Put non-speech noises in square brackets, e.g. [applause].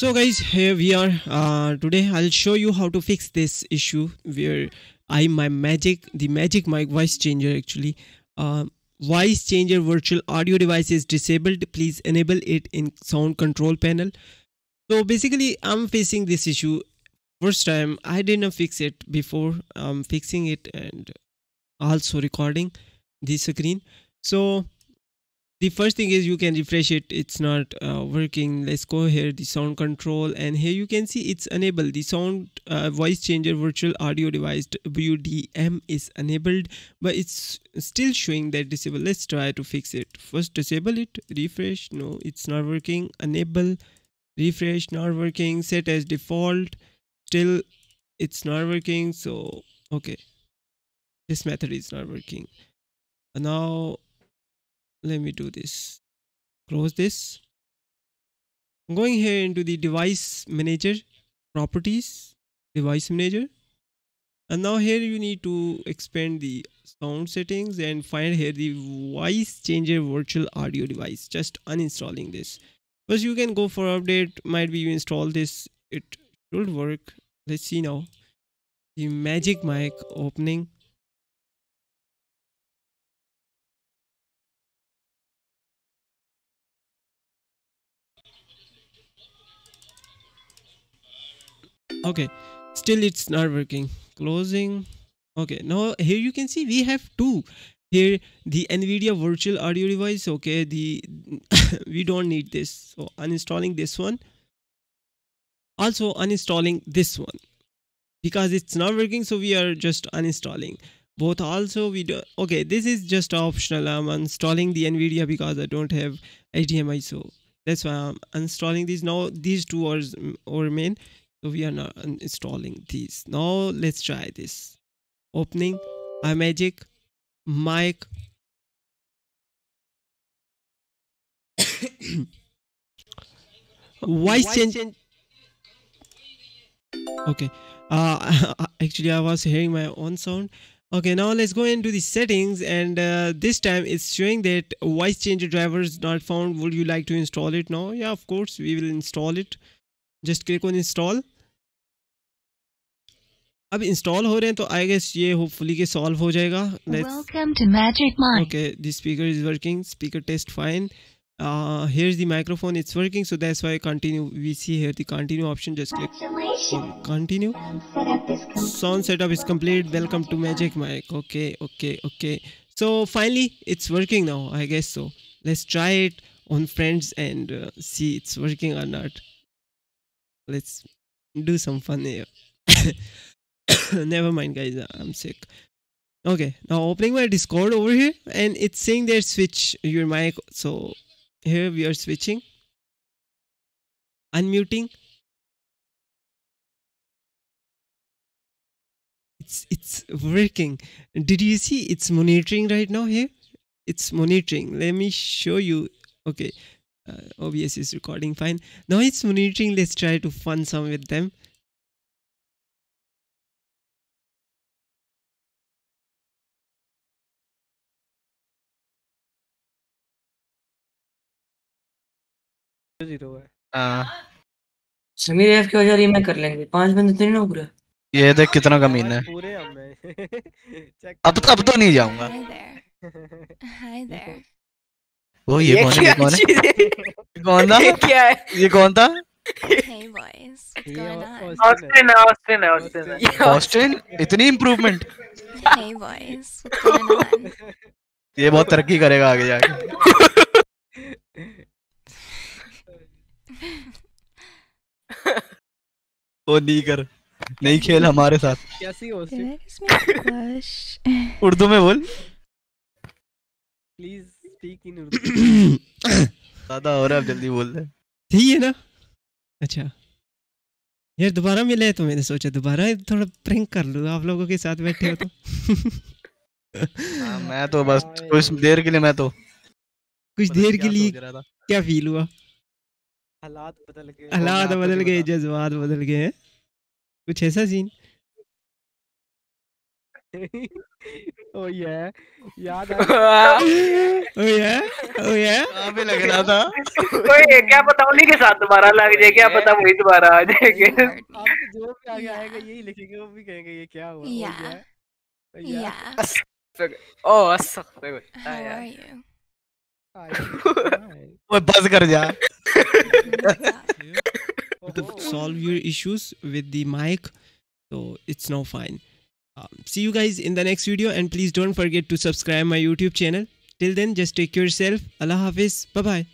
so guys here we are uh, today I'll show you how to fix this issue where I my magic the magic mic voice changer actually uh, voice changer virtual audio device is disabled please enable it in sound control panel so basically I'm facing this issue first time I didn't fix it before I'm fixing it and also recording the screen so the first thing is you can refresh it it's not uh, working let's go here the sound control and here you can see it's enabled the sound uh, voice changer virtual audio device WDM is enabled but it's still showing that disabled let's try to fix it first disable it refresh no it's not working enable refresh not working set as default still it's not working so okay this method is not working and now let me do this close this I'm going here into the device manager properties device manager and now here you need to expand the sound settings and find here the voice changer virtual audio device just uninstalling this first you can go for update might be you install this it should work let's see now the magic mic opening okay still it's not working closing okay now here you can see we have two here the nvidia virtual audio device okay the [coughs] we don't need this so uninstalling this one also uninstalling this one because it's not working so we are just uninstalling both also we do okay this is just optional i'm uninstalling the nvidia because i don't have hdmi so that's why i'm uninstalling these now these two are or main so we are not installing these now let's try this opening imagic mic [coughs] voice change okay uh, [laughs] uh actually i was hearing my own sound okay now let's go into the settings and uh, this time it's showing that voice changer driver is not found would you like to install it now yeah of course we will install it just click on install अब install हो रहे हैं तो I guess ये hopefully के solve हो जाएगा welcome to Magic okay the speaker is working speaker test fine here is the microphone it's working so that's why continue we see here the continue option just click continue sound setup is complete welcome to Magic mic okay okay okay so finally it's working now I guess so let's try it on friends and see it's working or not let's do some fun here [laughs] [laughs] Never mind, guys. I'm sick. Okay, now opening my Discord over here, and it's saying there switch your mic. So here we are switching, unmuting. It's it's working. Did you see? It's monitoring right now here. It's monitoring. Let me show you. Okay, uh, OBS is recording fine. Now it's monitoring. Let's try to fun some with them. Zero है हाँ Sameer F की वजह से मैं कर लेंगे पांच बंदे तेरे तो ना पूरे ये देख कितना कमीना है पूरे हम [laughs] अब तो अब तो नहीं जाऊंगा हाय देयर वो ये कौन है कौन है ये कौन था क्या है ये कौन था Hey boys, what's going इतनी इम्प्रूवमेंट [laughs] ये बहुत तरक्की करेगा आगे जाके. [laughs] वो नहीं कर नहीं खेल हमारे साथ कैसी होस्टिंग उर्दू में बोल प्लीज स्पीक इन उर्दू दादा हो रहा है जल्दी बोल दे ठीक है ना अच्छा यार दोबारा मिले तो मैंने सोचा दोबारा थोड़ा प्रैंक कर लूँ आप लोगों के साथ बैठे हो तो आ, हाँ, मैं तो बस कुछ देर के लिए मैं तो कुछ देर के लिए क्या फील हुआ हालात बदल गए हालात बदल गए जज्बात बदल गए हैं कुछ ऐसा सीन [laughs] ओ ये याद [laughs] [laughs] ओ ये ओ ये अबे लग रहा था कोई क्या पता उन्हीं के साथ दोबारा लग जाए क्या पता वही दोबारा आ जाएंगे आप जो भी आगे आएगा यही लिखेंगे वो भी कहेंगे ये क्या हुआ या या oh ask how are you ओए बस कर जा To [laughs] solve your issues with the mic. So it's now fine. Um, see you guys in the next video and please don't forget to subscribe my YouTube channel. Till then, just take care yourself. Allah Hafiz. Bye-bye.